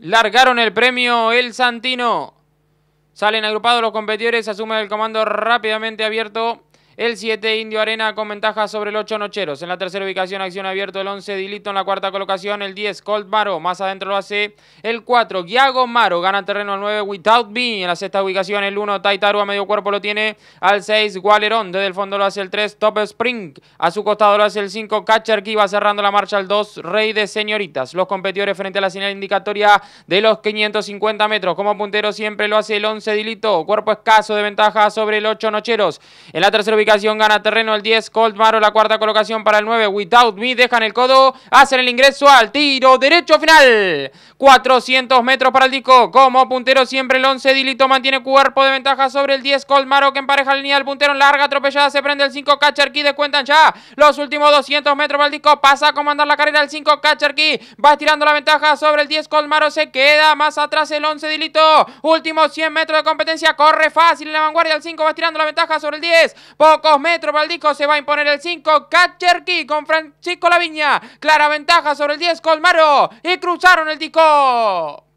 Largaron el premio El Santino. Salen agrupados los competidores, asume el comando rápidamente abierto. El 7 Indio Arena con ventaja sobre el 8 Nocheros. En la tercera ubicación Acción Abierto el 11 Dilito. En la cuarta colocación el 10 Colt Maro. Más adentro lo hace el 4 Guiago Maro. Gana terreno al 9 Without Me. En la sexta ubicación el 1 Taitaru a medio cuerpo lo tiene al 6 Walerón. Desde el fondo lo hace el 3 Top Spring. A su costado lo hace el 5 Catcher que iba cerrando la marcha al 2 Rey de Señoritas. Los competidores frente a la señal indicatoria de los 550 metros. Como puntero siempre lo hace el 11 Dilito. Cuerpo escaso de ventaja sobre el 8 Nocheros. En la tercera ubicación gana terreno el 10, Colt la cuarta colocación para el 9, Without Me dejan el codo, hacen el ingreso al tiro derecho final, 400 metros para el disco, como puntero siempre el 11, Dilito mantiene cuerpo de ventaja sobre el 10, Colt que empareja la línea del puntero en larga, atropellada se prende el 5, de descuentan ya, los últimos 200 metros para el disco, pasa a comandar la carrera el 5, Cacharqui, va estirando la ventaja sobre el 10, Colt se queda más atrás el 11, Dilito, últimos 100 metros de competencia, corre fácil en la vanguardia el 5, va estirando la ventaja sobre el 10, poco metros Valdico se va a imponer el 5. Key con Francisco Laviña. Clara ventaja sobre el 10 Colmaro. Y cruzaron el disco.